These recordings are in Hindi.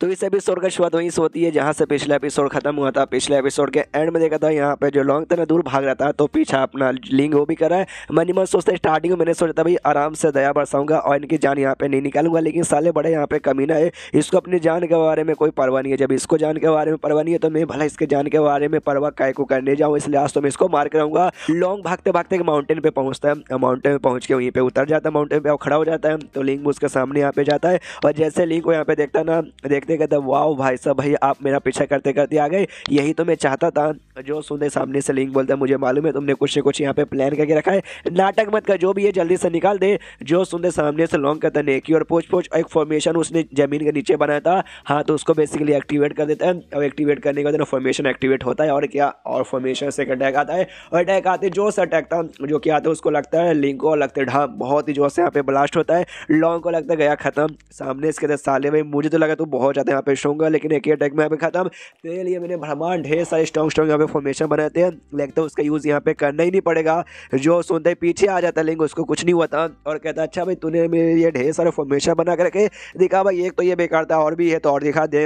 तो इस एपिसोड का शुरुआत वहीं से होती है जहाँ से पिछला एपिसोड खत्म हुआ था पिछले एपिसोड के एंड में देखा था यहाँ पे जो लॉन्ग था दूर भाग रहा था तो पीछा अपना लिंग वो भी कर रहा है मन सोचता स्टार्टिंग में मैंने सोचा था भाई आराम से दया बरसाऊंगा और इनकी जान यहाँ पे नहीं निकालूंगा लेकिन साले बड़े यहाँ पे कमीना है इसको अपनी जान के बारे में कोई परवाह नहीं है जब इसको जान के बारे में परवाह नहीं है तो मैं भला इसके जान के बारे में परवाह काय को करने जाऊँ इसलिए आज तो मैं इसको मार कर रहूँगा लॉन्ग भागते भागते माउंटेन पर पहुँचता है माउंटेन पर पहुँच के वहीं पर उतर जाता है माउंटेन पे और खड़ा हो जाता है तो लिंग उसके सामने यहाँ पे जाता है और जैसे लिंग को यहाँ पे देखता ना देखते देखते कहते वाह भाई साहब भाई आप मेरा पीछा करते करते आ गए यही तो मैं चाहता था जो सुने सामने से लिंक बोलता है मुझे मालूम है तुमने कुछ ना कुछ यहाँ पे प्लान करके रखा है नाटक मत कर जो भी है जल्दी से निकाल दे जो सुने सामने से लॉन्ग करता ने की और पूछ पूछ एक फॉर्मेशन उसने ज़मीन के नीचे बनाया था हाँ तो उसको बेसिकली एक्टिवेट कर देता है और एक्टिवेट करने के बाद फॉर्मेशन एक्टिवेट होता है और क्या और फॉर्मेशन से अटैक आता है और अटैक आते जो से अटैक था जो कि आता है उसको लगता है लिंक और लगते ढा बहुत ही जोर से यहाँ पे ब्लास्ट होता है लॉन्ग को लगता है गया खत्म सामने इसके साले भाई मुझे तो लगा तू बहुत जाते हैं यहाँ पे शोंगा लेकिन एक ही अटैक में यहाँ पे खत्म तो लिए मैंने भ्रमांड ढेर सारे स्ट्रॉन्ग स्ट्रॉन्ग यहाँ पे फॉर्मेशन बनाते हैं लेकिन है तो उसका यूज़ यहाँ पे करना ही नहीं पड़ेगा जो सुनते पीछे आ जाता लेकिन उसको कुछ नहीं हुआ था और कहता अच्छा भाई तूने मेरे ये ढेर सारे फॉर्मेशन बना कर रखे दिखा भाई एक तो ये बेकार था और भी है तो और दिखा दे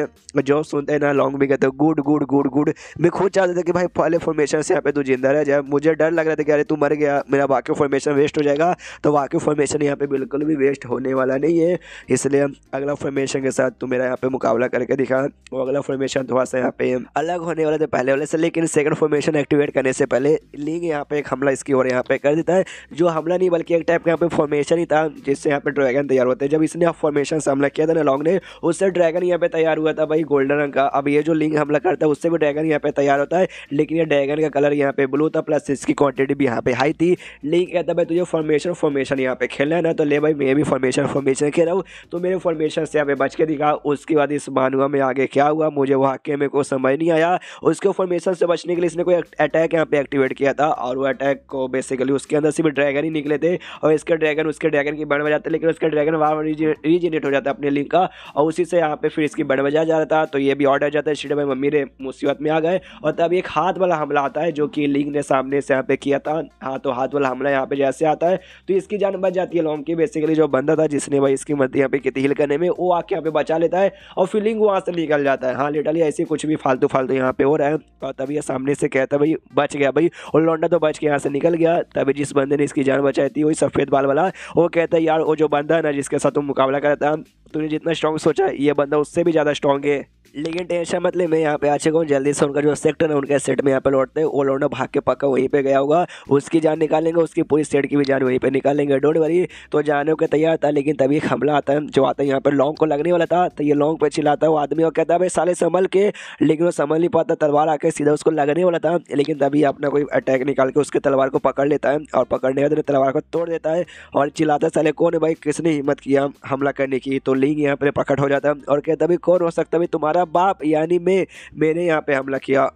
जो सुनते ना लॉन्ग भी कहते गुड गुड गुड गुड मैं खुद चाहता था कि भाई पहले फॉर्मेशन से यहाँ पे तू जिंदा रह जाए मुझे डर लग रहा था कि अरे तू मर गया मेरा वाक्य फॉर्मेशन वेस्ट हो जाएगा तो वाक्य फॉर्मेशन यहाँ पे बिल्कुल भी वेस्ट होने वाला नहीं है इसलिए अगला फॉर्मेशन के साथ तू मेरा यहाँ पे मुकाबला करके दिखा वो अगला फॉर्मेशन थोड़ा सा यहाँ पे अलग होने वाला थे पहले वाले से लेकिन सेकंड फॉर्मेशन एक्टिवेट करने से पहले लिंग यहाँ पे एक हमला इसकी ओर यहाँ पे कर देता है जो हमला नहीं बल्कि एक टाइप का यहाँ पे फॉर्मेशन ही था जिससे यहाँ पे ड्रैगन तैयार होते हैं जब इसने फॉर्मेशन से हमला किया था ना लॉन्ग ने उससे ड्रैगन यहाँ पे तैयार हुआ था भाई गोल्डन रंग का अब ये जो लिंग हमला करता है उससे भी ड्रैगन यहाँ पे तैयार होता है लेकिन ये ड्रैगन का कलर यहाँ पे ब्लू था प्लस इसकी क्वान्टिटी भी यहाँ पे हाई थी लिंग कहता भाई तुझे फॉर्मेशन फॉर्मेशन यहाँ पे खेलना है ना तो ले भाई मैं भी फॉर्मेशन फॉर्मेशन खेल रहा हूँ तो मेरे फॉर्मेशन से यहाँ पे बच के दिखा उसके बाद इस मानवा में आगे क्या हुआ मुझे वाक्य में कोई समझ नहीं आया उसके फॉर्मेशन से बचने के लिए इसने कोई अटैक यहाँ पे एक्टिवेट किया था और वो अटैक को बेसिकली उसके अंदर से भी ड्रैगन ही निकले थे और इसके ड्रैगन उसके ड्रैगन की बढ़ बजाते लेकिन उसका ड्रैगन वहाँ रीजनरेट हो जाता है अपने लिंक का और उसी से यहाँ पे फिर इसकी बढ़ बजा जा रहा था तो ये भी ऑर्डर जाता है श्रीडम मम्मी रे मुसीबत में आ गए और तब एक हाथ वाला हमला आता है जो कि लिंक ने सामने से यहाँ पे किया था हाँ तो हाथ वाला हमला यहाँ पे जैसे आता है तो इसकी जान बच जाती है लॉन्ग की बेसिकली जो बंदा था जिसने भाई इसकी मदद यहाँ पे कितनी हिल करने में वो आके यहाँ पे बचा लेता है और फीलिंग वहाँ से निकल जाता है हाँ लिटरली ऐसे कुछ भी फालतू फालतू यहाँ पे हो रहा है और तभी सामने से कहता भाई बच गया भाई और लौंडा तो बच के यहाँ से निकल गया तभी जिस बंदे ने इसकी जान बचाई थी वही सफ़ेद बाल वाला वो कहता है यार वो जो बंदा है ना जिसके साथ तुम मुकाबला करता तूने जितना स्ट्रॉन्ग सोचा ये बंदा उससे भी ज़्यादा स्ट्रॉन्ग है लेकिन टेंशन मत ले मैं यहाँ पे आ चुका हूँ जल्दी से उनका जो सेक्टर है उनके सेट में यहाँ पे लौटते हैं ऑलराउंडर भाग के पक्का वहीं पे गया होगा उसकी जान निकालेंगे उसकी पूरी सेट की भी जान वहीं पे निकालेंगे डोंट वरी तो जाने के तैयार था लेकिन तभी एक हमला आता है जो आता है यहाँ पर लॉन्ग को लगने वाला था तो ये लॉन्ग पर चिल्लाता है वो आदमी और कहता है भाई साले संभल के लेकिन वो संभल नहीं पाता तलवार आकर सीधा उसको लगने वाला था लेकिन तभी अपना कोई अटैक निकाल के उसके तलवार को पकड़ लेता है और पकड़ने के तलवार को तोड़ देता है और चिल्लाता है साले कौन है भाई किसने हिम्मत किया हमला करने की तो लिंग यहाँ पर प्रकट हो जाता है और कहता भी कौन हो सकता भी तुम्हारा बाप यानी मैं मैंने यहाँ पे हमला किया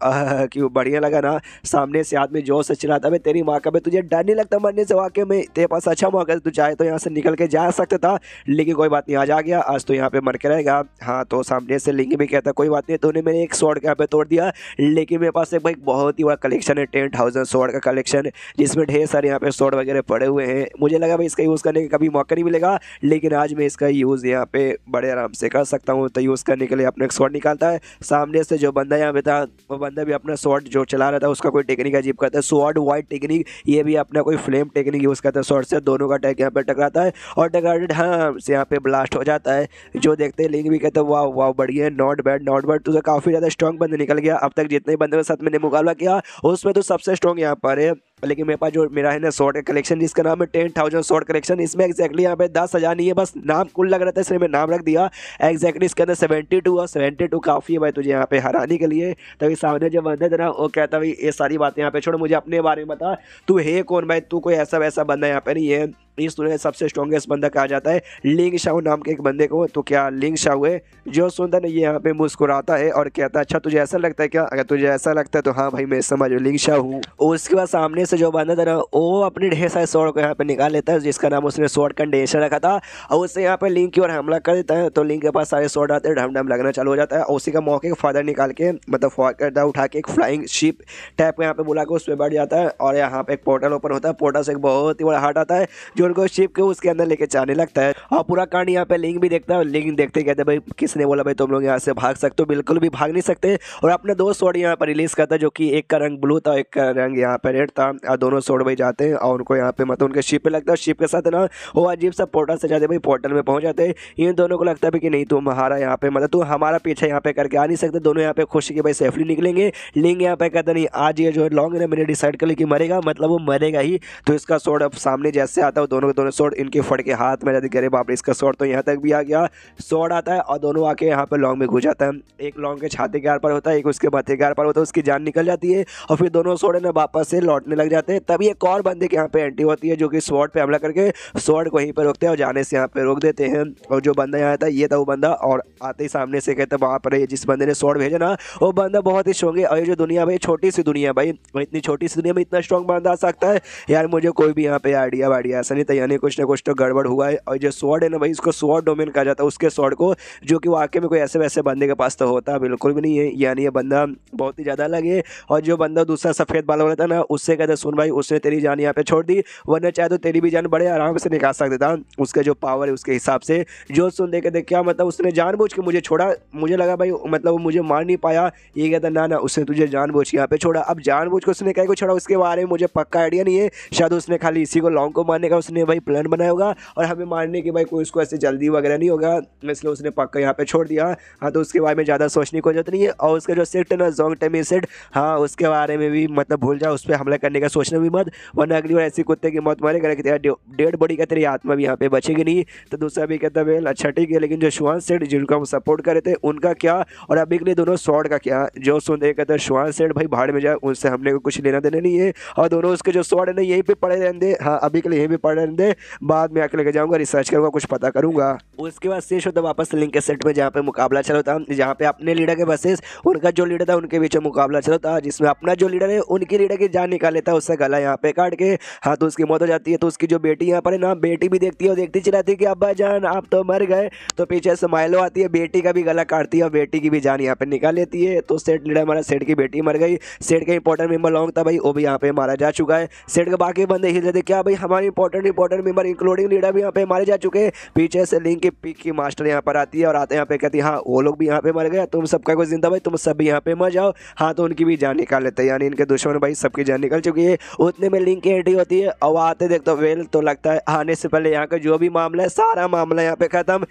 कि बढ़िया लगा ना सामने से आदमी जोर से चिल्लाता भाई तेरी माँ का भी तुझे डर नहीं लगता मरने से वाकई में तेरे पास अच्छा मौका तू चाहे तो यहाँ से निकल के जा सकता था लेकिन कोई बात नहीं आज आ गया आज तो यहाँ पर मर के रहेगा हाँ तो सामने से लिंग भी कहता कोई बात नहीं तूने मैंने एक शॉर्ट यहाँ पे तोड़ दिया लेकिन मेरे पास एक भाई बहुत ही बड़ा कलेक्शन है टेन थाउजेंड शॉर्ट का कलेक्शन जिसमें ढेर सारे यहाँ पे शॉर्ट वगैरह पड़े हुए हैं मुझे लगा भाई इसका यूज़ करने का कभी मौका नहीं मिलेगा लेकिन आज मैं इसका यूज़ यहाँ पे पे बड़े आराम से कर सकता हूँ तो यूज़ करने के लिए अपना एक शॉट निकालता है सामने से जो बंदा यहाँ पे था वो बंदा भी अपना शॉट जो चला रहा था उसका कोई टेक्निक अजीब करता है शॉट वाइट टेक्निक ये भी अपना कोई फ्लेम टेक्निक यूज़ करता है शॉर्ट से दोनों का टैक यहाँ पर टकराता है और टकराटेड हाँ से यहाँ पर ब्लास्ट हो जाता है जो देखते हैं लिंक भी कहते हैं वाह वाह बढ़िया नॉट बैड नॉट बैड तो काफ़ी ज़्यादा स्ट्रॉन्ग बंदा निकल गया अब तक जितने बंदों के साथ मैंने मुकाबला किया उसमें तो सबसे स्ट्रॉन्ग यहाँ पर है लेकिन मेरे पास जो मेरा है ना शॉर्ट का कलेक्शन जिसका नाम है टेन थाउजेंड शॉर्ट कलेक्शन इसमें एक्जैक्टली यहाँ पे दस हज़ार नहीं है बस नाम कुल लग रहा था इसलिए मैं नाम रख दिया एक्जैक्टली इसके अंदर सेवेंटी टू और सेवेंटी टू काफ़ी है भाई तुझे यहाँ पे हराने के लिए तभी सामने जब बंदा था ना वो कहता भाई ये सारी बातें यहाँ पे छोड़ मुझे अपने बारे में बता तू है कौन भाई तू कोई ऐसा वैसा बंदा यहाँ पर नहीं है इस टूर्नामेंट का सबसे स्ट्रॉन्गेस्ट बंदा कहा जाता है लिंग शाहू नाम के एक बंदे को तो क्या लिंग शाहू है जो सुंदर ने ये यहाँ पे मुस्कुराता है और कहता है अच्छा तुझे ऐसा लगता है क्या अगर तुझे ऐसा लगता है तो हाँ भाई मैं समझ लिंग शाह हूँ उसके बाद सामने से जो बंदा था वो अपने ढेर सारे शॉर्ट को यहाँ पे निकाल लेता है जिसका नाम उसने शॉर्ट कंडेशन रखा था और उससे यहाँ पे लिंक की ओर हमला कर देता है तो लिंक के पास सारे शॉर्ट आते हैं ढम ढम लगना चालू हो जाता है उसी का मौके का फायदा निकाल के मतलब करता उठा के एक फ्लाइंग शिप टाइप को यहाँ पे बुला के उस पर बैठ जाता है और यहाँ पे एक पोर्टल ओपन होता है पोर्टल से एक बहुत ही बड़ा हार्ट आता है जो ईश्वर को शिप के उसके अंदर लेके जाने लगता है और पूरा कांड यहाँ पे लिंक भी देखता है और लिंक देखते कहते भाई किसने बोला भाई तुम लोग यहाँ से भाग सकते हो बिल्कुल भी भाग नहीं सकते और अपने दो सोड यहाँ पर रिलीज करता है जो कि एक का रंग ब्लू था एक का रंग यहाँ पर रेड था और दोनों सोड भाई जाते हैं और उनको यहाँ पे मतलब उनके शिप पे लगता है शिप के साथ ना वो अजीब सा पोर्टल से जाते भाई पोर्टल में पहुंच जाते हैं इन दोनों को लगता है कि नहीं तुम हमारा यहाँ पे मतलब तुम हमारा पीछे यहाँ पे करके आ नहीं सकते दोनों यहाँ पे खुशी के भाई सेफली निकलेंगे लिंग यहाँ पे कहता नहीं आज ये जो लॉन्ग ने मैंने डिसाइड कर लिया कि मरेगा मतलब वो मरेगा ही तो इसका सोड सामने जैसे आता है दोनों के दोनों शॉर्ट इनके फट के हाथ में जाती गरीब बाप इसका शॉर्ट तो यहाँ तक भी आ गया शॉर्ट आता है और दोनों आके यहाँ पर लॉन्ग में घुस जाता है एक लॉन्ग के छाते के आर पर होता है एक उसके माथे के आर पर होता है उसकी जान निकल जाती है और फिर दोनों शॉर्ट है ना वापस से लौटने लग जाते हैं तभी एक और बंदे के यहाँ पर एंट्री होती है जो कि शॉर्ट पर हमला करके शॉर्ट को यहीं पर रोकते हैं और जाने से यहाँ पर रोक देते हैं और जो बंदा यहाँ आता है ये था वो बंदा और आते ही सामने से कहते वहाँ पर जिस बंदे ने शॉर्ट भेजा ना वो बंदा बहुत ही स्ट्रॉन्ग है और ये जो दुनिया भाई छोटी सी दुनिया भाई इतनी छोटी सी दुनिया में इतना स्ट्रॉन्ग बंदा आ सकता है यार मुझे कोई भी यहाँ पे आइडिया वाइडिया ऐसा नहीं था यानी कुछ ना कुछ तो गड़बड़ हुआ है और जो स्वॉर्ड है ना भाई इसको स्वॉर्ड डोमेन कहा जाता है उसके स्वॉर्ड को जो कि वाकई में कोई ऐसे वैसे बंदे के पास तो होता बिल्कुल भी नहीं है यानी ये बंदा बहुत ही ज़्यादा अलग है और जो बंदा दूसरा सफ़ेद बाल वाला था ना उससे कहते सुन भाई उसने तेरी जान यहाँ पर छोड़ दी वरना चाहे तो तेरी भी जान बड़े आराम से निकाल सकते था उसका जो पावर है उसके हिसाब से जो सुन दे कहते क्या मतलब उसने जान के मुझे छोड़ा मुझे लगा भाई मतलब वो मुझे मार नहीं पाया ये कहता ना ना उसने तुझे जान के यहाँ पे छोड़ा अब जान जानबूझ के उसने कहीं को छोड़ा उसके बारे में मुझे पक्का आइडिया नहीं है शायद उसने खाली इसी को लॉन्ग को मारने का उसने भाई प्लान बनाया होगा और हमें मारने के भाई कोई उसको ऐसे जल्दी वगैरह नहीं होगा इसलिए उसने पक्का यहाँ पे छोड़ दिया हाँ तो उसके बारे में ज़्यादा सोचने की जरूरत नहीं है और उसका जो सेट है ना जोंग टेमी सेट हाँ उसके बारे में भी मतलब भूल जाओ उस पर हमला करने का सोचना भी मत वरना अगली बार ऐसी कुत्ते की मौत मारे करके तेरा डेड बॉडी का तेरी आत्मा भी यहाँ पे बचेगी नहीं तो दूसरा भी कहता है अच्छा ठीक है लेकिन जो शुहान सेठ जिनको हम सपोर्ट कर रहे थे उनका क्या और अभी के लिए दोनों शॉर्ट का क्या जो सुन रहे कहते हैं शुहान सेठ भाई भाड़ में जाए उनसे हमने को कुछ लेना देना नहीं है और दोनों उसके जो शॉर्ट है ना यहीं पर पड़े रहने हाँ अभी के लिए यहीं पर ऑर्डर दे बाद में आके लेके जाऊंगा रिसर्च करूंगा कुछ पता करूंगा उसके बाद शेष होता वापस लिंक के सेट में जहाँ पे मुकाबला चला था जहाँ पे अपने लीडर के बसेस उनका जो लीडर था उनके बीच में मुकाबला चला था जिसमें अपना जो लीडर है उनकी लीडर की जान निकाल लेता है उससे गला यहाँ पे काट के हाँ तो उसकी मौत हो जाती है तो उसकी जो बेटी यहाँ पर है ना बेटी भी देखती है और देखती चलाती है कि अब्बा जान आप तो मर गए तो पीछे से माइलो आती है बेटी का भी गला काटती है और बेटी की भी जान यहाँ पर निकाल लेती है तो सेठ लीडर हमारा सेठ की बेटी मर गई सेठ का इंपॉर्टेंट मेम्बर लॉन्ग था भाई वो भी यहाँ पे मारा जा चुका है सेठ के बाकी बंदे हिल जाते क्या भाई हमारे important important member including leader भी यहाँ पे मारे जा चुके हैं पीछे से लिंक की पिक की मास्टर यहाँ पर आती है और आते यहाँ पे कहती है हाँ वो लोग भी यहाँ पे मर गए तुम सबका कोई जिंदा भाई तुम सब भी यहाँ पे मर जाओ हाँ तो उनकी भी जान निकाल लेते हैं यानी इनके दुश्मन भाई सबकी जान निकल चुकी है उतने में लिंक की एंट्री होती है और आते देखते वेल तो लगता है आने से पहले यहाँ का जो भी मामला है सारा मामला यहाँ पे खत्म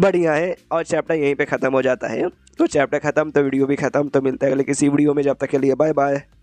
बढ़िया है और चैप्टर यहीं पे ख़त्म हो जाता है तो चैप्टर ख़त्म तो वीडियो भी ख़त्म तो मिलता है अगले किसी वीडियो में जब तक के लिए बाय बाय